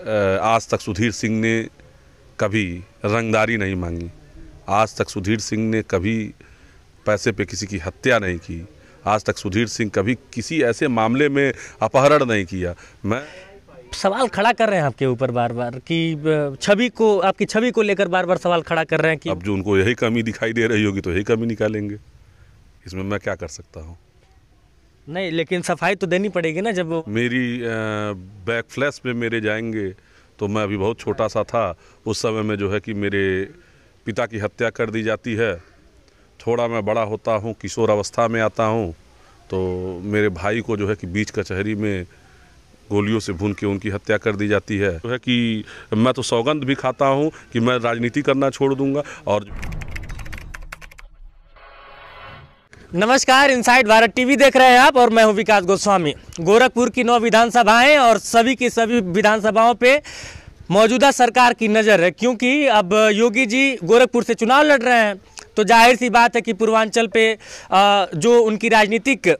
आज तक सुधीर सिंह ने कभी रंगदारी नहीं मांगी आज तक सुधीर सिंह ने कभी पैसे पे किसी की हत्या नहीं की आज तक सुधीर सिंह कभी किसी ऐसे मामले में अपहरण नहीं किया मैं सवाल खड़ा कर रहे हैं आपके ऊपर बार बार कि छवि को आपकी छवि को लेकर बार बार सवाल खड़ा कर रहे हैं कि अब जो उनको यही कमी दिखाई दे रही होगी तो यही कमी निकालेंगे इसमें मैं क्या कर सकता हूँ नहीं लेकिन सफाई तो देनी पड़ेगी ना जब वो मेरी बैक फ्लैश में मेरे जाएंगे तो मैं अभी बहुत छोटा सा था उस समय में जो है कि मेरे पिता की हत्या कर दी जाती है थोड़ा मैं बड़ा होता हूँ किशोर अवस्था में आता हूँ तो मेरे भाई को जो है कि बीच कचहरी में गोलियों से भून के उनकी हत्या कर दी जाती है तो है कि मैं तो सौगंध भी खाता हूँ कि मैं राजनीति करना छोड़ दूंगा और नमस्कार इनसाइड भारत टीवी देख रहे हैं आप और मैं हूं विकास गोस्वामी गोरखपुर की नौ विधानसभाएं और सभी की सभी विधानसभाओं पे मौजूदा सरकार की नज़र है क्योंकि अब योगी जी गोरखपुर से चुनाव लड़ रहे हैं तो जाहिर सी बात है कि पूर्वांचल पे जो उनकी राजनीतिक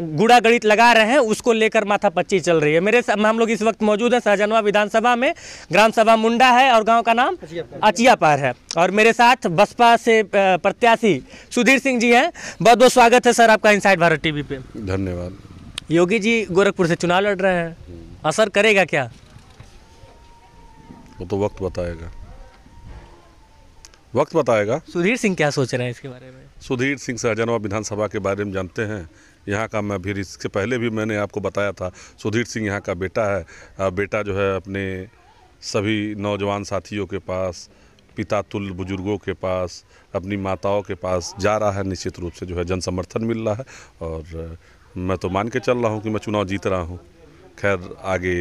गुड़ा गणित लगा रहे हैं उसको लेकर माथा पच्ची चल रही है मेरे हम लोग इस वक्त मौजूद हैं सहजनवा विधानसभा में ग्राम सभा मुंडा है और गांव का नाम अचियापार है और मेरे साथ बसपा से प्रत्याशी सुधीर सिंह जी हैं बहुत बहुत स्वागत है सर आपका इनसाइड भारत टीवी पे धन्यवाद योगी जी गोरखपुर से चुनाव लड़ रहे हैं असर करेगा क्या वो तो वक्त बताएगा वक्त बताएगा सुधीर सिंह क्या सोच रहे हैं इसके बारे में सुधीर सिंह सहजनवा विधानसभा के बारे में जानते हैं यहाँ का मैं भी इसके पहले भी मैंने आपको बताया था सुधीर सिंह यहाँ का बेटा है बेटा जो है अपने सभी नौजवान साथियों के पास पिता तुल बुजुर्गों के पास अपनी माताओं के पास जा रहा है निश्चित रूप से जो है जन समर्थन मिल रहा है और मैं तो मान के चल रहा हूँ कि मैं चुनाव जीत रहा हूँ खैर आगे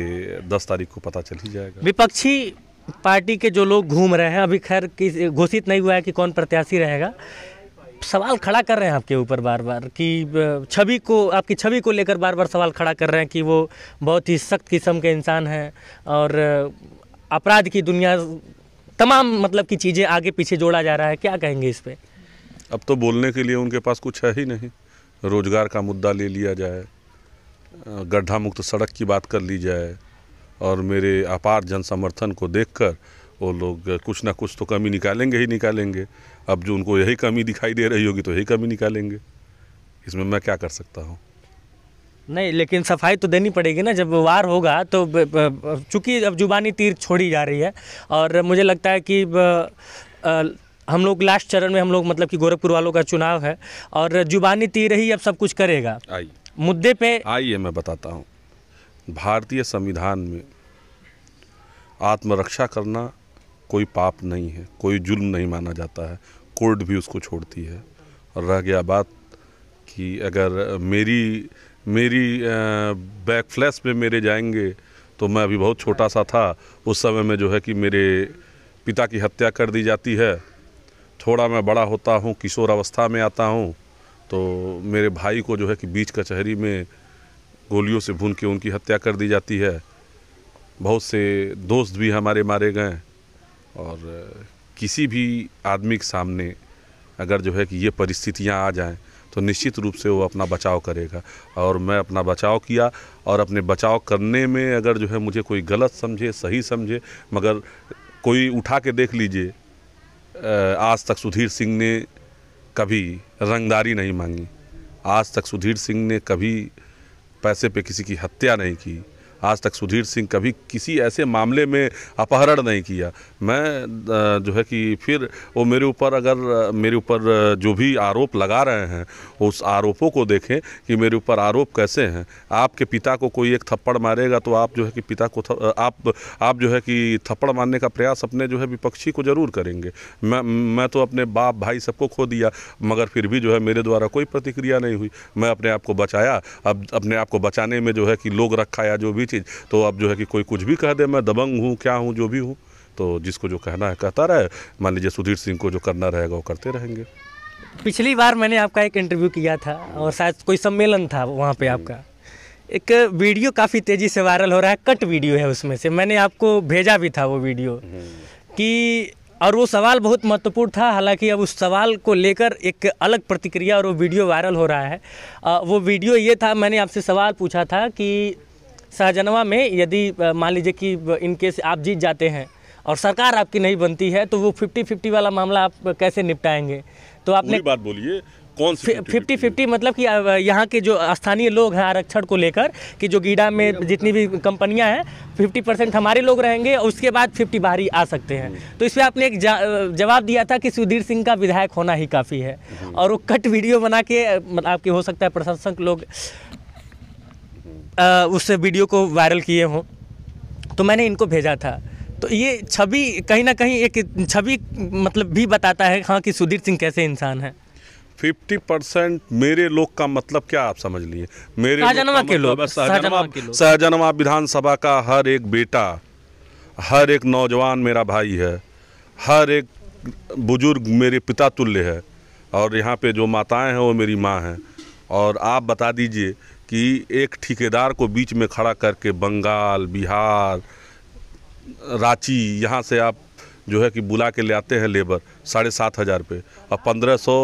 दस तारीख को पता चल ही जाएगा विपक्षी पार्टी के जो लोग घूम रहे हैं अभी खैर घोषित नहीं हुआ है कि कौन प्रत्याशी रहेगा सवाल खड़ा कर रहे हैं आपके ऊपर बार बार कि छवि को आपकी छवि को लेकर बार बार सवाल खड़ा कर रहे हैं कि वो बहुत ही सख्त किस्म के इंसान हैं और अपराध की दुनिया तमाम मतलब की चीज़ें आगे पीछे जोड़ा जा रहा है क्या कहेंगे इस पर अब तो बोलने के लिए उनके पास कुछ है ही नहीं रोज़गार का मुद्दा ले लिया जाए गड्ढा मुक्त सड़क की बात कर ली जाए और मेरे अपार जन समर्थन को देखकर वो लोग कुछ ना कुछ तो कमी निकालेंगे ही निकालेंगे अब जो उनको यही कमी दिखाई दे रही होगी तो यही कमी निकालेंगे इसमें मैं क्या कर सकता हूँ नहीं लेकिन सफाई तो देनी पड़ेगी ना जब वार होगा तो चूँकि अब जुबानी तीर छोड़ी जा रही है और मुझे लगता है कि हम लोग लास्ट चरण में हम लोग मतलब कि गोरखपुर वालों का चुनाव है और जुबानी तीर ही अब सब कुछ करेगा आइए मुद्दे पे आइए मैं बताता हूँ भारतीय संविधान में आत्मरक्षा करना कोई पाप नहीं है कोई जुल्म नहीं माना जाता है कोर्ट भी उसको छोड़ती है और रह गया बात कि अगर मेरी मेरी बैक फ्लैश में मेरे जाएंगे तो मैं अभी बहुत छोटा सा था उस समय में जो है कि मेरे पिता की हत्या कर दी जाती है थोड़ा मैं बड़ा होता हूँ किशोर अवस्था में आता हूँ तो मेरे भाई को जो है कि बीच कचहरी में गोलियों से भून के उनकी हत्या कर दी जाती है बहुत से दोस्त भी हमारे मारे गए और किसी भी आदमी के सामने अगर जो है कि ये परिस्थितियाँ आ जाएं तो निश्चित रूप से वो अपना बचाव करेगा और मैं अपना बचाव किया और अपने बचाव करने में अगर जो है मुझे कोई गलत समझे सही समझे मगर कोई उठा के देख लीजिए आज तक सुधीर सिंह ने कभी रंगदारी नहीं मांगी आज तक सुधीर सिंह ने कभी पैसे पे किसी की हत्या नहीं की आज तक सुधीर सिंह कभी किसी ऐसे मामले में अपहरण नहीं किया मैं जो है कि फिर वो मेरे ऊपर अगर मेरे ऊपर जो भी आरोप लगा रहे हैं उस आरोपों को देखें कि मेरे ऊपर आरोप कैसे हैं आपके पिता को कोई एक थप्पड़ मारेगा तो आप जो है कि पिता को आप आप जो है कि थप्पड़ मारने का प्रयास अपने जो है विपक्षी को ज़रूर करेंगे मैं मैं तो अपने बाप भाई सबको खो दिया मगर फिर भी जो है मेरे द्वारा कोई प्रतिक्रिया नहीं हुई मैं अपने आप को बचाया अब अपने आप को बचाने में जो है कि लोग रखा या जो भी चीज़ तो अब जो है कि कोई कुछ भी कह दे मैं दबंग हूँ क्या हूँ जो भी हूँ तो जिसको जो कहना है कहता रहे मान लीजिए सुधीर सिंह को जो करना रहेगा वो करते रहेंगे पिछली बार मैंने आपका एक इंटरव्यू किया था और शायद कोई सम्मेलन था वहाँ पे आपका एक वीडियो काफ़ी तेज़ी से वायरल हो रहा है कट वीडियो है उसमें से मैंने आपको भेजा भी था वो वीडियो कि और वो सवाल बहुत महत्वपूर्ण था हालांकि अब उस सवाल को लेकर एक अलग प्रतिक्रिया और वो वीडियो वायरल हो रहा है आ, वो वीडियो ये था मैंने आपसे सवाल पूछा था कि शाहजनवा में यदि मान लीजिए कि इनकेस आप जीत जाते हैं और सरकार आपकी नहीं बनती है तो वो फिफ्टी फिफ्टी वाला मामला आप कैसे निपटाएंगे तो आपने बात बोलिए कौन सी फिफ्टी फिफ्टी मतलब कि यहाँ के जो स्थानीय लोग हैं आरक्षण को लेकर कि जो गीडा में जितनी भी कंपनियाँ हैं फिफ्टी परसेंट हमारे लोग रहेंगे और उसके बाद फिफ्टी बाहरी आ सकते हैं हम्म। तो इसमें आपने एक जवाब दिया था कि सुधीर सिंह का विधायक होना ही काफ़ी है हम्म। और वो कट वीडियो बना के मतलब आपके हो सकता है प्रशासक लोग उस वीडियो को वायरल किए हों तो मैंने इनको भेजा था तो ये छवि कहीं ना कहीं एक छवि मतलब भी बताता है हाँ कि सुधीर सिंह कैसे इंसान है फिफ्टी परसेंट मेरे लोग का मतलब क्या आप समझ लिए मेरे शाहजहानवा मतलब के लोग सहजनवा विधानसभा का हर एक बेटा हर एक नौजवान मेरा भाई है हर एक बुजुर्ग मेरे पिता तुल्य है और यहाँ पे जो माताएं हैं वो मेरी माँ हैं और आप बता दीजिए कि एक ठेकेदार को बीच में खड़ा करके बंगाल बिहार रांची यहाँ से आप जो है कि बुला के ले आते हैं लेबर साढ़े सात हज़ार रुपये और पंद्रह सौ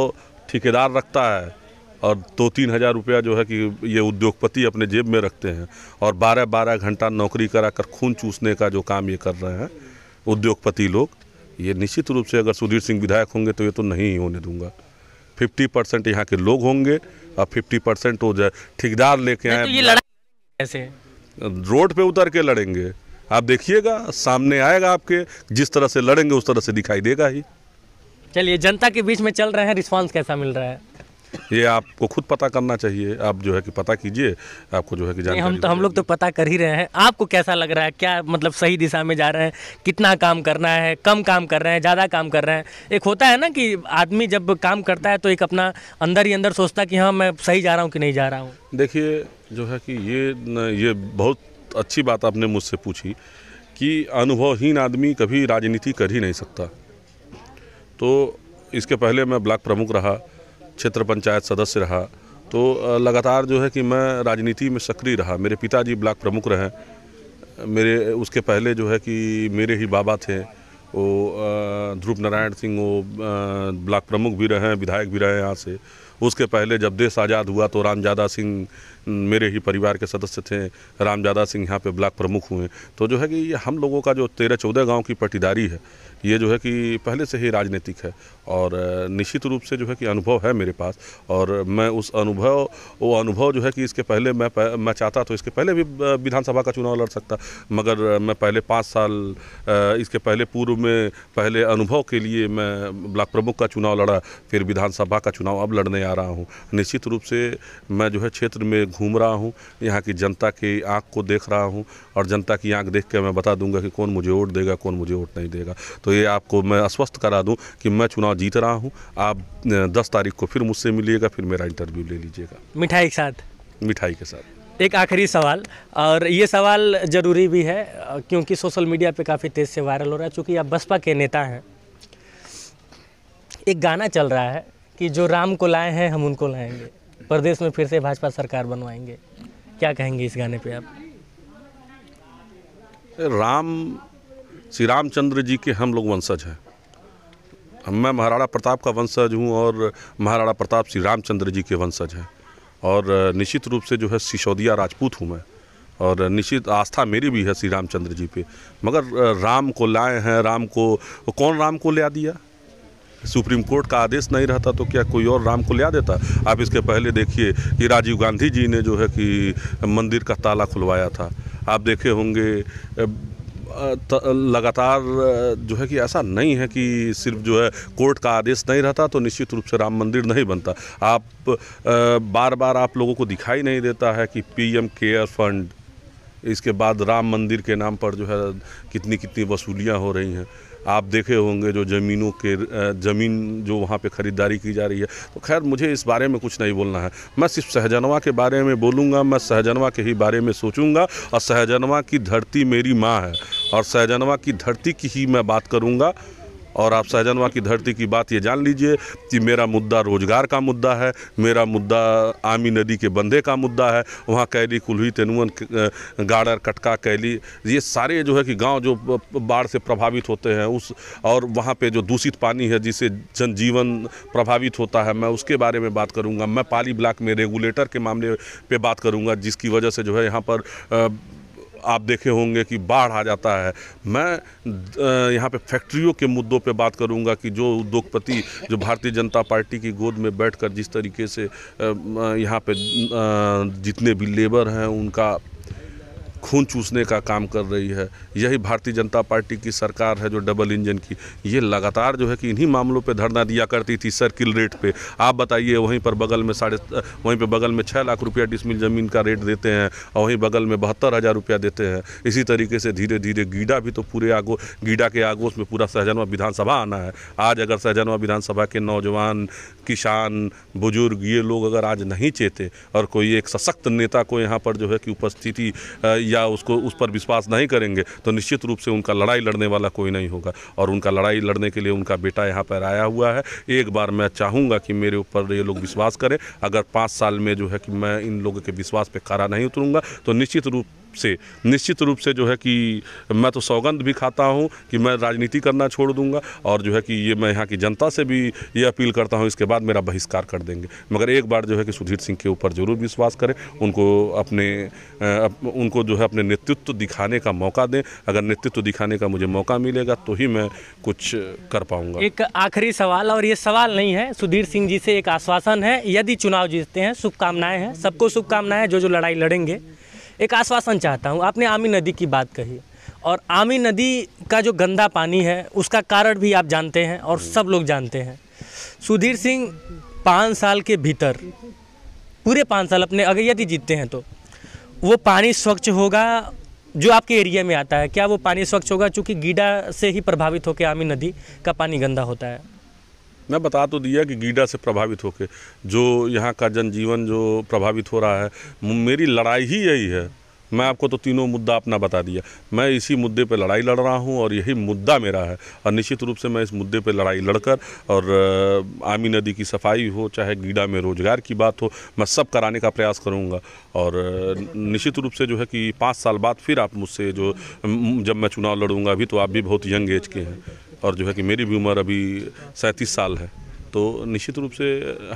ठेकेदार रखता है और दो तीन हज़ार रुपया जो है कि ये उद्योगपति अपने जेब में रखते हैं और बारह बारह घंटा नौकरी करा कर खून चूसने का जो काम ये कर रहे हैं उद्योगपति लोग ये निश्चित रूप से अगर सुधीर सिंह विधायक होंगे तो ये तो नहीं होने दूंगा फिफ्टी परसेंट यहाँ के लोग होंगे अब फिफ्टी परसेंट हो जाए ठेकेदार लेके तो आए तो ये कैसे रोड पे उतर के लड़ेंगे आप देखिएगा सामने आएगा आपके जिस तरह से लड़ेंगे उस तरह से दिखाई देगा ही चलिए जनता के बीच में चल रहे हैं रिस्पांस कैसा मिल रहा है ये आपको खुद पता करना चाहिए आप जो है कि पता कीजिए आपको जो है कि हम तो हम लोग तो पता कर ही रहे हैं आपको कैसा लग रहा है क्या मतलब सही दिशा में जा रहे हैं कितना काम करना है कम काम कर रहे हैं ज़्यादा काम कर रहे हैं एक होता है ना कि आदमी जब काम करता है तो एक अपना अंदर ही अंदर सोचता कि हाँ मैं सही जा रहा हूँ कि नहीं जा रहा हूँ देखिए जो है कि ये ये बहुत अच्छी बात आपने मुझसे पूछी कि अनुभवहीन आदमी कभी राजनीति कर ही नहीं सकता तो इसके पहले मैं ब्लॉक प्रमुख रहा क्षेत्र पंचायत सदस्य रहा तो लगातार जो है कि मैं राजनीति में सक्रिय रहा मेरे पिताजी ब्लॉक प्रमुख रहे मेरे उसके पहले जो है कि मेरे ही बाबा थे वो ध्रुव नारायण सिंह वो ब्लॉक प्रमुख भी रहे हैं विधायक भी रहे हैं यहाँ से उसके पहले जब देश आज़ाद हुआ तो रामजादा सिंह मेरे ही परिवार के सदस्य थे रामजादा सिंह यहाँ पे ब्लॉक प्रमुख हुए तो जो है कि ये हम लोगों का जो तेरह चौदह गाँव की पटीदारी है ये जो है कि पहले से ही राजनीतिक है और निश्चित रूप से जो है कि अनुभव है मेरे पास और मैं उस अनुभव वो अनुभव जो है कि इसके पहले मैं मैं चाहता तो इसके पहले भी विधानसभा का चुनाव लड़ सकता मगर मैं पहले पाँच साल इसके पहले पूर्व में पहले अनुभव के लिए मैं ब्लॉक प्रमुख का चुनाव लड़ा फिर विधानसभा का चुनाव अब लड़ने आ जा रहा हूँ निश्चित रूप से मैं जो है क्षेत्र में घूम रहा हूँ यहाँ की जनता की आँख को देख रहा हूँ और जनता की आँख देख के मैं बता दूंगा कि कौन मुझे वोट देगा कौन मुझे वोट नहीं देगा तो ये आपको मैं आश्वस्त करा दूँ कि मैं चुनाव जीत रहा हूँ आप दस तारीख को फिर मुझसे मिलिएगा फिर मेरा इंटरव्यू ले लीजिएगा मिठाई के साथ मिठाई के साथ एक आखिरी सवाल और ये सवाल ज़रूरी भी है क्योंकि सोशल मीडिया पे काफ़ी तेज़ से वायरल हो रहा है चूँकि आप बसपा के नेता हैं एक गाना चल रहा है कि जो राम को लाए हैं हम उनको लाएंगे प्रदेश में फिर से भाजपा सरकार बनवाएंगे क्या कहेंगे इस गाने पे आप राम श्री रामचंद्र जी के हम लोग वंशज हैं हम मैं महाराणा प्रताप का वंशज हूँ और महाराणा प्रताप श्री रामचंद्र जी के वंशज हैं और निश्चित रूप से जो है सिसोदिया राजपूत हूँ मैं और निश्चित आस्था मेरी भी है श्री रामचंद्र जी पे मगर राम को लाए हैं राम को कौन राम को ले दिया सुप्रीम कोर्ट का आदेश नहीं रहता तो क्या कोई और राम को ले देता आप इसके पहले देखिए कि राजीव गांधी जी ने जो है कि मंदिर का ताला खुलवाया था आप देखे होंगे लगातार जो है कि ऐसा नहीं है कि सिर्फ जो है कोर्ट का आदेश नहीं रहता तो निश्चित रूप से राम मंदिर नहीं बनता आप बार बार आप लोगों को दिखाई नहीं देता है कि पीएम केयर फंड इसके बाद राम मंदिर के नाम पर जो है कितनी कितनी वसूलियाँ हो रही हैं आप देखे होंगे जो ज़मीनों के ज़मीन जो वहाँ पे ख़रीदारी की जा रही है तो खैर मुझे इस बारे में कुछ नहीं बोलना है मैं सिर्फ सहजनवा के बारे में बोलूँगा मैं सहजनवा के ही बारे में सोचूँगा और सहजनवा की धरती मेरी माँ है और सहजनवा की धरती की ही मैं बात करूँगा और आप सहजनवा की धरती की बात ये जान लीजिए कि मेरा मुद्दा रोजगार का मुद्दा है मेरा मुद्दा आमी नदी के बंधे का मुद्दा है वहाँ कैली कुल्ही तेनुअन गाड़र कटका कैली ये सारे जो है कि गांव जो बाढ़ से प्रभावित होते हैं उस और वहाँ पे जो दूषित पानी है जिससे जनजीवन प्रभावित होता है मैं उसके बारे में बात करूँगा मैं पाली ब्लॉक में रेगुलेटर के मामले पर बात करूँगा जिसकी वजह से जो है यहाँ पर आ, आप देखे होंगे कि बाढ़ आ जाता है मैं यहाँ पे फैक्ट्रियों के मुद्दों पे बात करूँगा कि जो उद्योगपति जो भारतीय जनता पार्टी की गोद में बैठकर जिस तरीके से यहाँ पे जितने भी लेबर हैं उनका खून चूसने का काम कर रही है यही भारतीय जनता पार्टी की सरकार है जो डबल इंजन की ये लगातार जो है कि इन्हीं मामलों पे धरना दिया करती थी सर्किल रेट पे आप बताइए वहीं पर बगल में साढ़े वहीं पर बगल में छः लाख रुपया डिसमिल ज़मीन का रेट देते हैं और वहीं बगल में बहत्तर हज़ार रुपया देते हैं इसी तरीके से धीरे धीरे गीडा भी तो पूरे आगो गीडा के आगोश में पूरा सहजनवा विधानसभा आना है आज अगर सहजनवा विधानसभा के नौजवान किसान बुजुर्ग ये लोग अगर आज नहीं चेते और कोई एक सशक्त नेता को यहाँ पर जो है कि उपस्थिति या उसको उस पर विश्वास नहीं करेंगे तो निश्चित रूप से उनका लड़ाई लड़ने वाला कोई नहीं होगा और उनका लड़ाई लड़ने के लिए उनका बेटा यहाँ पर आया हुआ है एक बार मैं चाहूँगा कि मेरे ऊपर ये लोग विश्वास करें अगर पाँच साल में जो है कि मैं इन लोगों के विश्वास पर खरा नहीं उतरूँगा तो निश्चित रूप से निश्चित रूप से जो है कि मैं तो सौगंध भी खाता हूँ कि मैं राजनीति करना छोड़ दूंगा और जो है कि ये मैं यहाँ की जनता से भी ये अपील करता हूँ इसके बाद मेरा बहिष्कार कर देंगे मगर एक बार जो है कि सुधीर सिंह के ऊपर जरूर विश्वास करें उनको अपने अप, उनको जो है अपने नेतृत्व दिखाने का मौका दें अगर नेतृत्व दिखाने का मुझे मौका मिलेगा तो ही मैं कुछ कर पाऊंगा एक आखिरी सवाल और ये सवाल नहीं है सुधीर सिंह जी से एक आश्वासन है यदि चुनाव जीतते हैं शुभकामनाएं हैं सबको शुभकामनाएं जो जो लड़ाई लड़ेंगे एक आश्वासन चाहता हूँ आपने आमी नदी की बात कही और आमी नदी का जो गंदा पानी है उसका कारण भी आप जानते हैं और सब लोग जानते हैं सुधीर सिंह पाँच साल के भीतर पूरे पाँच साल अपने अगर यदि जीतते हैं तो वो पानी स्वच्छ होगा जो आपके एरिया में आता है क्या वो पानी स्वच्छ होगा चूँकि गीडा से ही प्रभावित होकर आमी नदी का पानी गंदा होता है मैं बता तो दिया कि गीडा से प्रभावित होकर जो यहाँ का जनजीवन जो प्रभावित हो रहा है मेरी लड़ाई ही यही है मैं आपको तो तीनों मुद्दा अपना बता दिया मैं इसी मुद्दे पर लड़ाई लड़ रहा हूँ और यही मुद्दा मेरा है और निश्चित रूप से मैं इस मुद्दे पर लड़ाई लड़कर और आमी नदी की सफाई हो चाहे गीडा में रोजगार की बात हो मैं सब कराने का प्रयास करूँगा और निश्चित रूप से जो है कि पाँच साल बाद फिर आप मुझसे जो जब मैं चुनाव लड़ूँगा अभी तो आप भी बहुत यंग एज के हैं और जो है कि मेरी भी उम्र अभी सैंतीस साल है तो निश्चित रूप से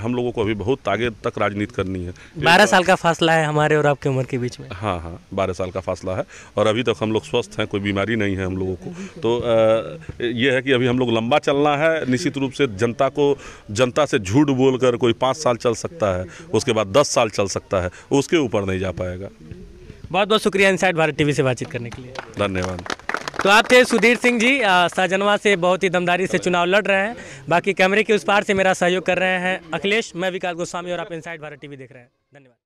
हम लोगों को अभी बहुत आगे तक राजनीति करनी है बारह साल का फासला है हमारे और आपके उम्र के बीच में हाँ हाँ बारह साल का फासला है और अभी तक हम लोग स्वस्थ हैं कोई बीमारी नहीं है हम लोगों को तो आ, ये है कि अभी हम लोग लंबा चलना है निश्चित रूप से जनता को जनता से झूठ बोल कर कोई पाँच साल चल सकता है उसके बाद दस साल चल सकता है उसके ऊपर नहीं जा पाएगा बहुत बहुत शुक्रिया इन भारत टी से बातचीत करने के लिए धन्यवाद तो आप थे सुधीर सिंह जी साजनवा से बहुत ही दमदारी से चुनाव लड़ रहे हैं बाकी कैमरे के उस पार से मेरा सहयोग कर रहे हैं अखिलेश मैं विकास गोस्वामी और आप इनसाइड भारत टीवी देख रहे हैं धन्यवाद